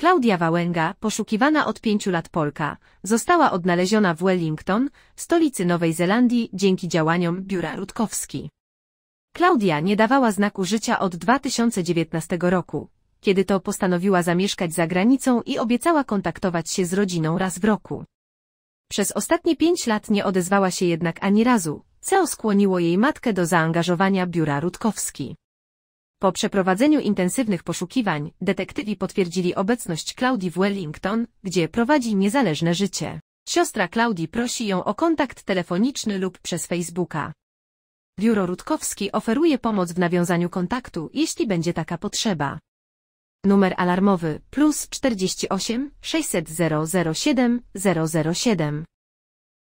Klaudia Wałęga, poszukiwana od pięciu lat Polka, została odnaleziona w Wellington, stolicy Nowej Zelandii, dzięki działaniom biura Rutkowski. Klaudia nie dawała znaku życia od 2019 roku, kiedy to postanowiła zamieszkać za granicą i obiecała kontaktować się z rodziną raz w roku. Przez ostatnie pięć lat nie odezwała się jednak ani razu, co skłoniło jej matkę do zaangażowania biura Rutkowski. Po przeprowadzeniu intensywnych poszukiwań, detektywi potwierdzili obecność Claudii w Wellington, gdzie prowadzi niezależne życie. Siostra Klaudii prosi ją o kontakt telefoniczny lub przez Facebooka. Biuro Rutkowski oferuje pomoc w nawiązaniu kontaktu, jeśli będzie taka potrzeba. Numer alarmowy plus 48 600 07 007